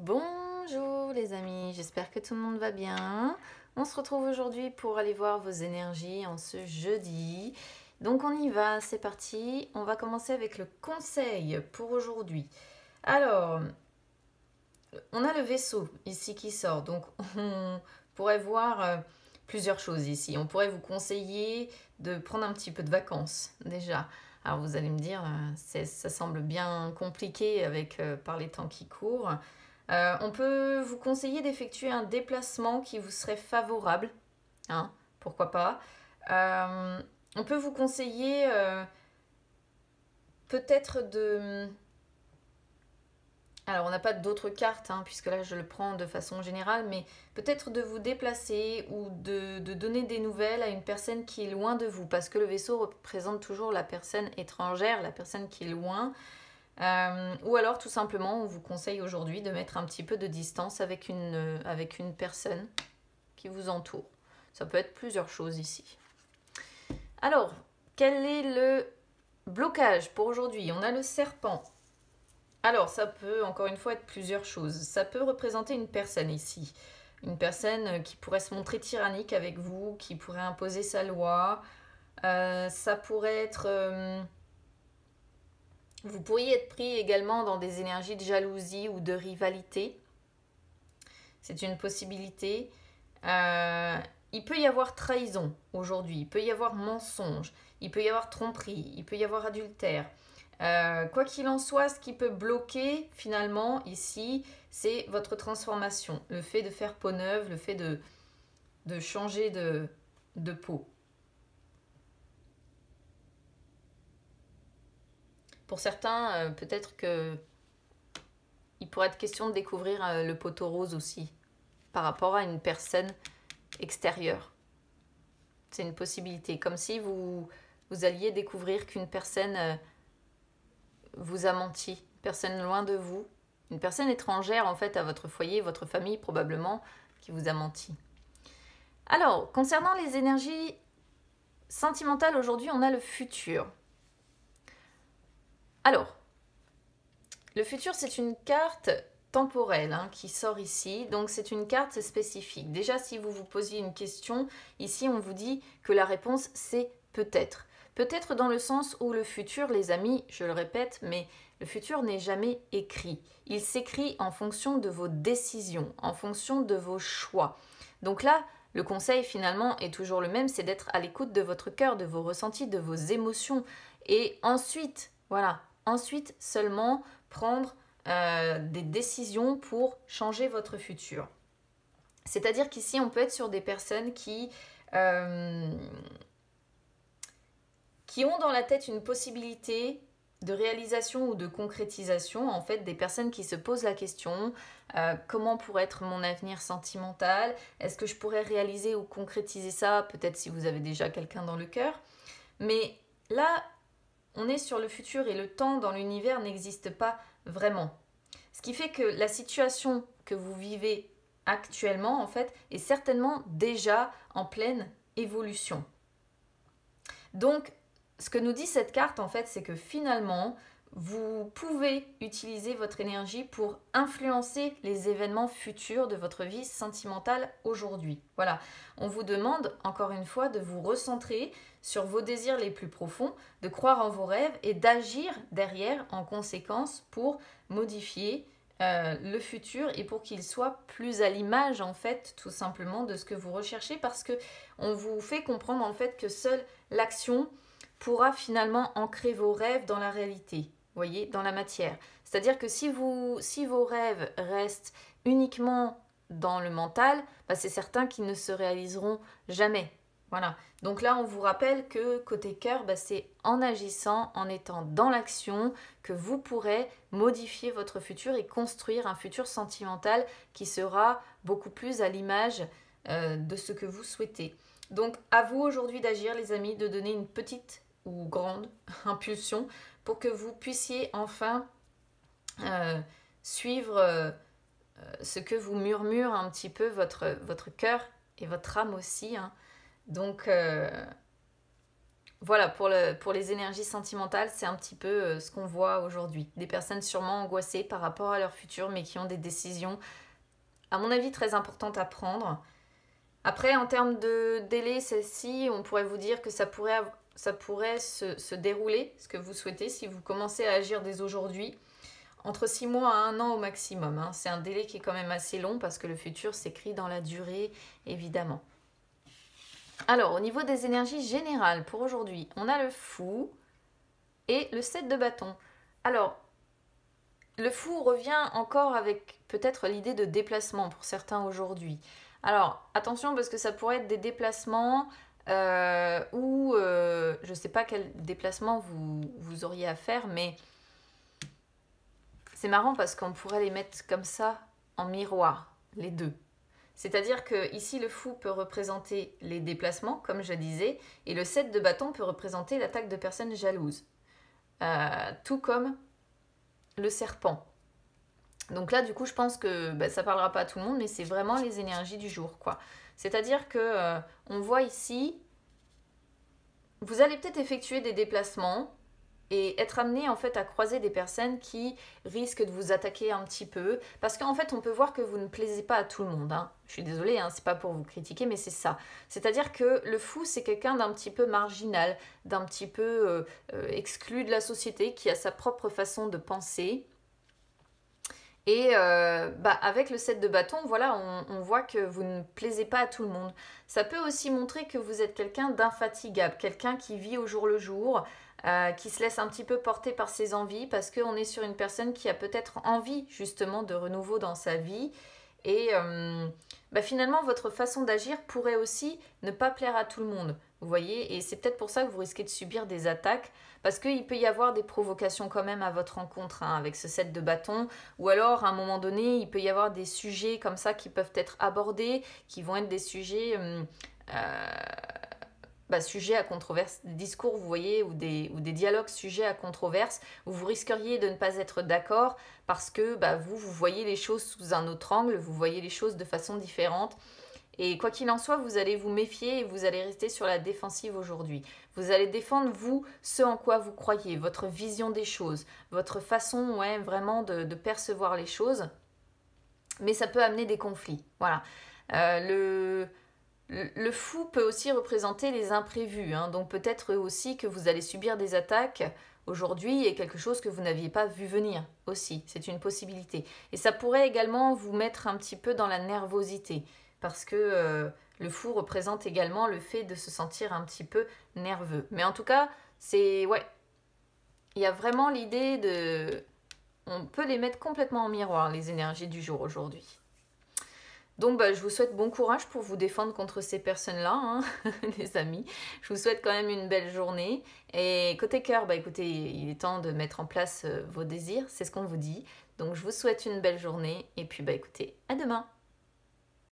Bonjour les amis, j'espère que tout le monde va bien. On se retrouve aujourd'hui pour aller voir vos énergies en ce jeudi. Donc on y va, c'est parti. On va commencer avec le conseil pour aujourd'hui. Alors, on a le vaisseau ici qui sort. Donc on pourrait voir euh, plusieurs choses ici. On pourrait vous conseiller de prendre un petit peu de vacances déjà. Alors vous allez me dire, euh, ça semble bien compliqué avec euh, par les temps qui courent. Euh, on peut vous conseiller d'effectuer un déplacement qui vous serait favorable, hein, pourquoi pas. Euh, on peut vous conseiller euh, peut-être de... Alors on n'a pas d'autres cartes, hein, puisque là je le prends de façon générale, mais peut-être de vous déplacer ou de, de, donner des nouvelles à une personne qui est loin de vous, parce que le vaisseau représente toujours la personne étrangère, la personne qui est loin. Euh, ou alors tout simplement, on vous conseille aujourd'hui de mettre un petit peu de distance avec une, euh, avec une personne qui vous entoure. Ça peut être plusieurs choses ici. Alors, quel est le blocage pour aujourd'hui On a le serpent. Alors, ça peut encore une fois être plusieurs choses. Ça peut représenter une personne ici. Une personne euh, qui pourrait se montrer tyrannique avec vous, qui pourrait imposer sa loi. ça pourrait être vous pourriez être pris également dans des énergies de jalousie ou de rivalité. C'est une possibilité. Euh, il peut y avoir trahison aujourd'hui, il peut y avoir mensonge, il peut y avoir tromperie, il peut y avoir adultère. Euh, quoi qu'il en soit, ce qui peut bloquer finalement ici, c'est votre transformation, le fait de faire peau neuve, le fait de, changer de peau. Pour certains, euh, peut-être que il pourrait être question de découvrir euh, le poteau rose aussi par rapport à une personne extérieure. C'est une possibilité, comme si vous, alliez découvrir qu'une personne euh, vous a menti, une personne loin de vous, une personne étrangère en fait à votre foyer, votre famille probablement, qui vous a menti. Alors, concernant les énergies sentimentales aujourd'hui, on a le futur. Alors, le futur, c'est une carte temporelle hein, qui sort ici. Donc c'est une carte spécifique. Déjà, si vous vous posiez une question, ici on vous dit que la réponse c'est peut-être. Peut-être dans le sens où le futur, les amis, je le répète, mais le futur n'est jamais écrit. Il s'écrit en fonction de vos décisions, en fonction de vos choix. Donc là, le conseil finalement est toujours le même, c'est d'être à l'écoute de votre cœur, de vos ressentis, de vos émotions. Et ensuite, voilà, Ensuite seulement prendre euh, des décisions pour changer votre futur. C'est-à-dire qu'ici, on peut être sur des personnes qui, euh, qui ont dans la tête une possibilité de réalisation ou de concrétisation, en fait, des personnes qui se posent la question euh, comment pourrait être mon avenir sentimental Est-ce que je pourrais réaliser ou concrétiser ça Peut-être si vous avez déjà quelqu'un dans le cœur. Mais là, on est sur le futur et le temps dans l'univers n'existe pas vraiment. Ce qui fait que la situation que vous vivez actuellement, en fait, est certainement déjà en pleine évolution. Donc, ce que nous dit cette carte, en fait, c'est que finalement, vous pouvez utiliser votre énergie pour influencer les événements futurs de votre vie sentimentale aujourd'hui. Voilà, on vous demande encore une fois de vous recentrer sur vos désirs les plus profonds, de croire en vos rêves et d'agir derrière en conséquence pour modifier euh, le futur et pour qu'il soit plus à l'image en fait tout simplement de ce que vous recherchez parce que on vous fait comprendre en fait que seule l'action pourra finalement ancrer vos rêves dans la réalité, voyez, dans la matière. C'est-à-dire que si, vous, si vos rêves restent uniquement dans le mental, bah, c'est certain qu'ils ne se réaliseront jamais. Voilà. Donc là, on vous rappelle que côté cœur, bah, c'est en agissant, en étant dans l'action, que vous pourrez modifier votre futur et construire un futur sentimental qui sera beaucoup plus à l'image euh, de ce que vous souhaitez. Donc à vous aujourd'hui d'agir, les amis, de donner une petite ou grande impulsion pour que vous puissiez enfin euh, suivre euh, ce que vous murmure un petit peu votre, votre cœur et votre âme aussi. Hein. Donc euh, voilà, pour, les énergies sentimentales, c'est un petit peu euh, ce qu'on voit aujourd'hui. Des personnes sûrement angoissées par rapport à leur futur, mais qui ont des décisions, à mon avis, très importantes à prendre. Après, en termes de délai, celle-ci, on pourrait vous dire que ça pourrait, se, dérouler, ce que vous souhaitez, si vous commencez à agir dès aujourd'hui entre 6 mois à 1 an au maximum. Hein. C'est un délai qui est quand même assez long parce que le futur s'écrit dans la durée, évidemment. Alors, au niveau des énergies générales, pour aujourd'hui, on a le fou et le 7 de bâton. Alors, le fou revient encore avec peut-être l'idée de déplacement pour certains aujourd'hui. Alors, attention parce que ça pourrait être des déplacements euh, ou euh, je ne sais pas quel déplacement vous auriez à faire, mais c'est marrant parce qu'on pourrait les mettre comme ça en miroir, les deux. C'est-à-dire que ici le fou peut représenter les déplacements, comme je disais, et le 7 de bâton peut représenter l'attaque de personnes jalouses, euh, tout comme le serpent. Donc là, du coup, je pense que ça bah, ça parlera pas à tout le monde, mais c'est vraiment les énergies du jour, quoi. C'est-à-dire que euh, on voit ici, vous allez peut-être effectuer des déplacements, et être amené en fait à croiser des personnes qui risquent de vous attaquer un petit peu parce qu'en fait on peut voir que vous ne plaisez pas à tout le monde. Hein. Je suis désolée, hein, c'est pas pour vous critiquer, mais c'est ça. C'est-à-dire que le fou, c'est quelqu'un d'un petit peu marginal, d'un petit peu euh, euh, exclu de la société, qui a sa propre façon de penser. Et euh, bah, avec le set de bâton, voilà, on, voit que vous ne plaisez pas à tout le monde. Ça peut aussi montrer que vous êtes quelqu'un d'infatigable, quelqu'un qui vit au jour le jour, euh, qui se laisse un petit peu porter par ses envies parce qu'on est sur une personne qui a peut-être envie justement de renouveau dans sa vie. Et euh, bah, finalement, votre façon d'agir pourrait aussi ne pas plaire à tout le monde. Vous voyez Et c'est peut-être pour ça que vous risquez de subir des attaques, parce qu'il peut y avoir des provocations quand même à votre rencontre, hein, avec ce set de bâtons ou alors à un moment donné, il peut y avoir des sujets comme ça qui peuvent être abordés, qui vont être des sujets... Hum, euh, bah, sujet à controverse, discours, vous voyez, ou des, ou des dialogues sujets à controverse, où vous risqueriez de ne pas être d'accord parce que bah, vous, vous voyez les choses sous un autre angle, vous voyez les choses de façon différente. Et quoi qu'il en soit, vous allez vous méfier et vous allez rester sur la défensive aujourd'hui. Vous allez défendre, vous, ce en quoi vous croyez, votre vision des choses, votre façon ouais, vraiment de, percevoir les choses. Mais ça peut amener des conflits. Voilà. Euh, le le fou peut aussi représenter les imprévus, hein. donc peut-être aussi que vous allez subir des attaques aujourd'hui et quelque chose que vous n'aviez pas vu venir aussi, c'est une possibilité. Et ça pourrait également vous mettre un petit peu dans la nervosité, parce que euh, le fou représente également le fait de se sentir un petit peu nerveux. Mais en tout cas, c'est... Ouais, il y a vraiment l'idée de... On peut les mettre complètement en miroir, les énergies du jour aujourd'hui. Donc bah, je vous souhaite bon courage pour vous défendre contre ces personnes-là, hein, les amis. Je vous souhaite quand même une belle journée. Et côté cœur, bah, écoutez, il est temps de mettre en place euh, vos désirs, c'est ce qu'on vous dit. Donc je vous souhaite une belle journée et puis bah écoutez, à demain